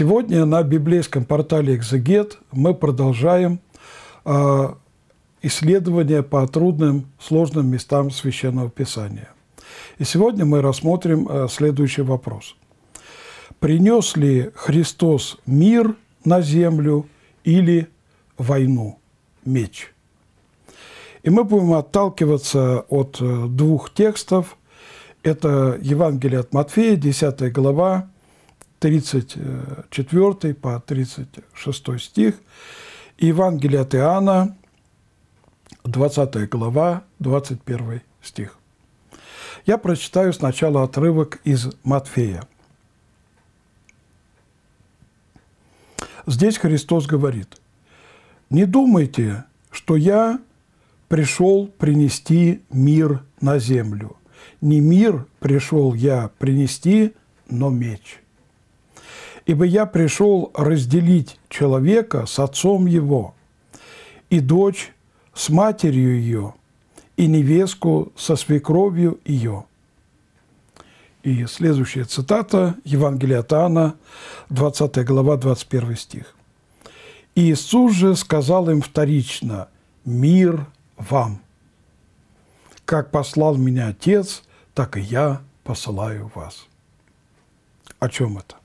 Сегодня на библейском портале «Экзегет» мы продолжаем а, исследования по трудным, сложным местам Священного Писания. И сегодня мы рассмотрим а, следующий вопрос. Принес ли Христос мир на землю или войну, меч? И мы будем отталкиваться от а, двух текстов. Это Евангелие от Матфея, 10 глава, 34 по 36 стих, и Евангелие от Иоанна, 20 глава, 21 стих. Я прочитаю сначала отрывок из Матфея. Здесь Христос говорит, «Не думайте, что я пришел принести мир на землю. Не мир пришел я принести, но меч». Ибо я пришел разделить человека с отцом его, и дочь с матерью ее, и невестку со свекровью ее». И следующая цитата Евангелия от Иоанна, 20 глава, 21 стих. Иисус же сказал им вторично, «Мир вам! Как послал меня Отец, так и я посылаю вас». О чем это?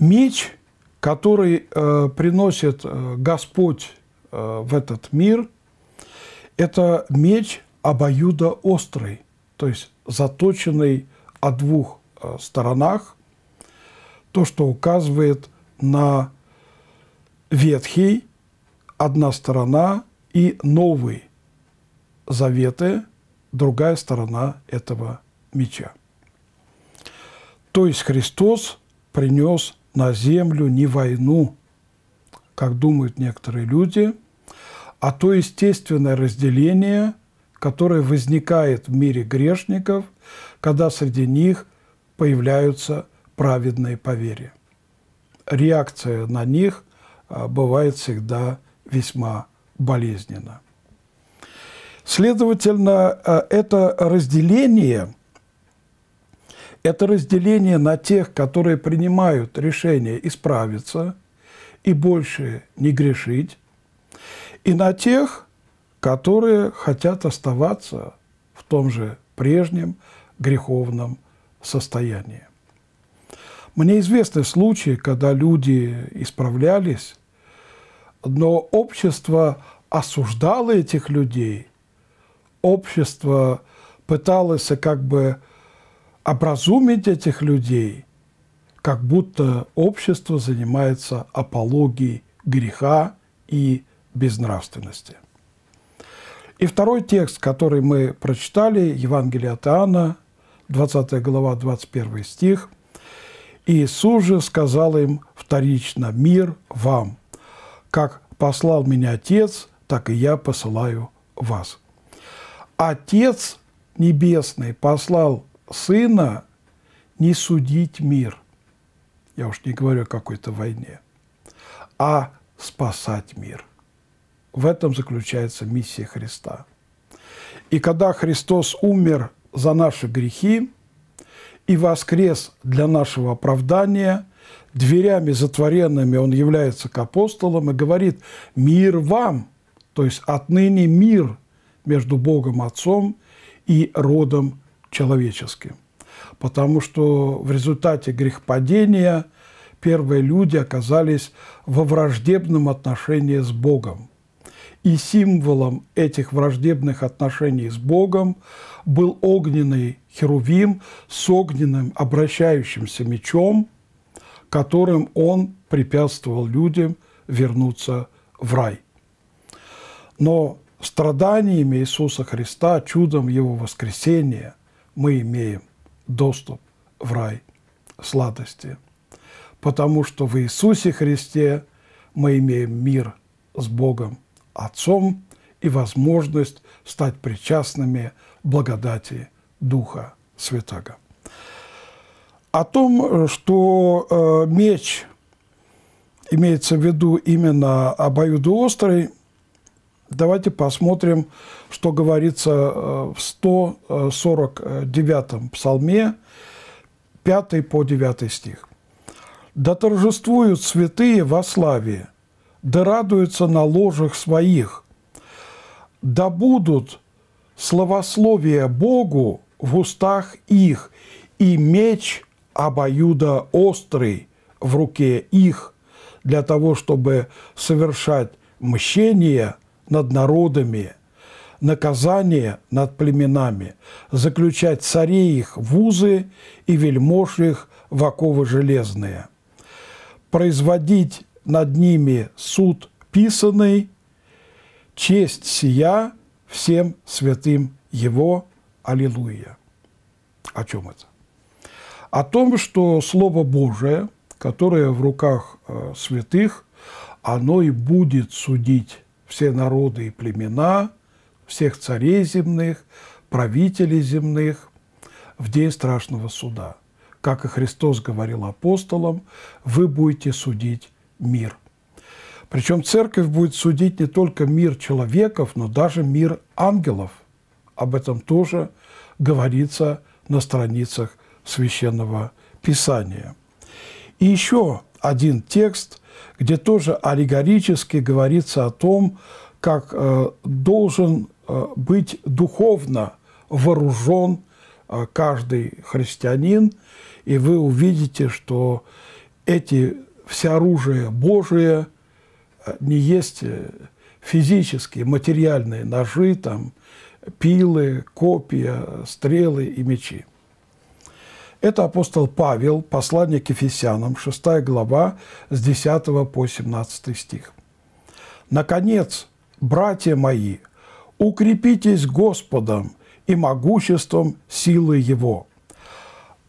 Меч, который э, приносит э, Господь э, в этот мир, это меч обоюдоострый, то есть заточенный о двух э, сторонах, то, что указывает на ветхий, одна сторона, и новый заветы, другая сторона этого меча. То есть Христос принес на землю, не войну, как думают некоторые люди, а то естественное разделение, которое возникает в мире грешников, когда среди них появляются праведные по вере. Реакция на них а, бывает всегда весьма болезненна. Следовательно, а, это разделение – это разделение на тех, которые принимают решение исправиться и больше не грешить, и на тех, которые хотят оставаться в том же прежнем греховном состоянии. Мне известны случаи, когда люди исправлялись, но общество осуждало этих людей, общество пыталось как бы образумить этих людей, как будто общество занимается апологией греха и безнравственности. И второй текст, который мы прочитали, Евангелие от Иоанна, 20 глава, 21 стих. «Иисус же сказал им вторично, мир вам, как послал меня Отец, так и я посылаю вас». Отец Небесный послал сына не судить мир, я уж не говорю о какой-то войне, а спасать мир. В этом заключается миссия Христа. И когда Христос умер за наши грехи и воскрес для нашего оправдания, дверями затворенными он является к апостолам и говорит «Мир вам!» То есть отныне мир между Богом Отцом и родом человеческим. Потому что в результате грехопадения первые люди оказались во враждебном отношении с Богом. И символом этих враждебных отношений с Богом был огненный херувим с огненным обращающимся мечом, которым он препятствовал людям вернуться в рай. Но страданиями Иисуса Христа, чудом Его воскресения – мы имеем доступ в рай сладости, потому что в Иисусе Христе мы имеем мир с Богом Отцом и возможность стать причастными благодати Духа Святаго. О том, что э, меч имеется в виду именно обоюдоострый – Давайте посмотрим, что говорится э, в 149-м псалме, 5 по 9 стих. «Да торжествуют святые во славе, да радуются на ложах своих, да будут словословия Богу в устах их, и меч обоюда острый в руке их, для того, чтобы совершать мщение – над народами, наказание над племенами, заключать царей их в узы и вельмож их в оковы железные, производить над ними суд писанный, честь сия всем святым его, аллилуйя. О чем это? О том, что Слово Божие, которое в руках э, святых, оно и будет судить все народы и племена, всех царей земных, правителей земных в день страшного суда. Как и Христос говорил апостолам, вы будете судить мир. Причем церковь будет судить не только мир человеков, но даже мир ангелов. Об этом тоже говорится на страницах Священного Писания. И еще один текст, где тоже аллегорически говорится о том, как э, должен э, быть духовно вооружен э, каждый христианин, и вы увидите, что эти все всеоружие Божие не есть физические, материальные ножи, там, пилы, копья, стрелы и мечи. Это апостол Павел, послание к Ефесянам, 6 глава, с 10 по 17 стих. «Наконец, братья мои, укрепитесь Господом и могуществом силы Его.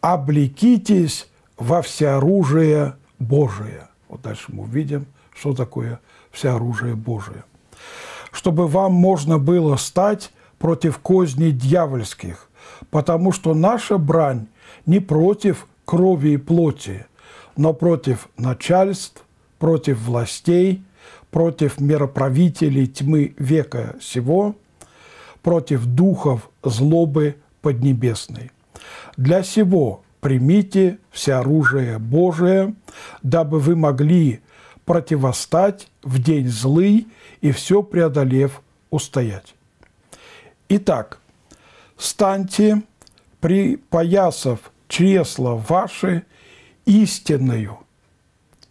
Облекитесь во всеоружие Божие». Вот дальше мы увидим, что такое всеоружие Божие. «Чтобы вам можно было стать против козней дьявольских, потому что наша брань не против крови и плоти, но против начальств, против властей, против мироправителей тьмы века сего, против духов злобы поднебесной. Для сего примите все оружие Божие, дабы вы могли противостать в день злый и все преодолев устоять. Итак, станьте, припоясав чресла ваши истинную».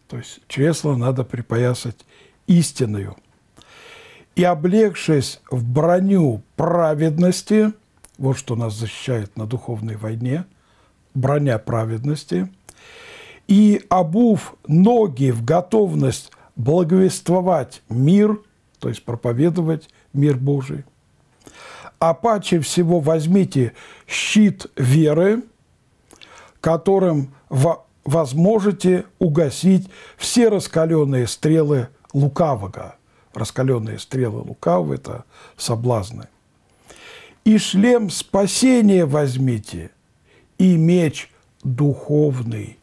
То есть чресло надо припоясать истинную. «И облегшись в броню праведности», вот что нас защищает на духовной войне, броня праведности, «и обув ноги в готовность благовествовать мир», то есть проповедовать мир Божий, а паче всего возьмите щит веры, которым возможете угасить все раскаленные стрелы лукавого. Раскаленные стрелы лукавого – это соблазны. И шлем спасения возьмите, и меч духовный,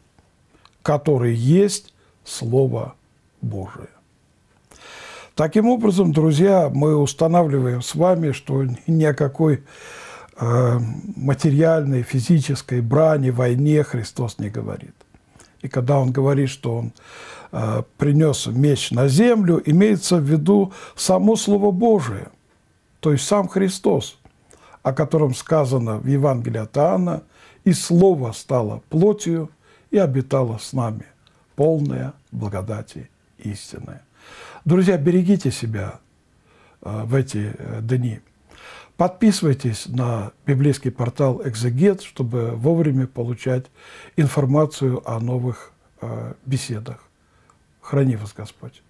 который есть Слово Божие. Таким образом, друзья, мы устанавливаем с вами, что ни о какой э, материальной, физической брани, войне Христос не говорит. И когда он говорит, что он э, принес меч на землю, имеется в виду само Слово Божие, то есть сам Христос, о котором сказано в Евангелии от Иоанна, «И Слово стало плотью и обитало с нами, полное благодати истины». Друзья, берегите себя э, в эти э, дни. Подписывайтесь на библейский портал «Экзегет», чтобы вовремя получать информацию о новых э, беседах. Храни вас Господь.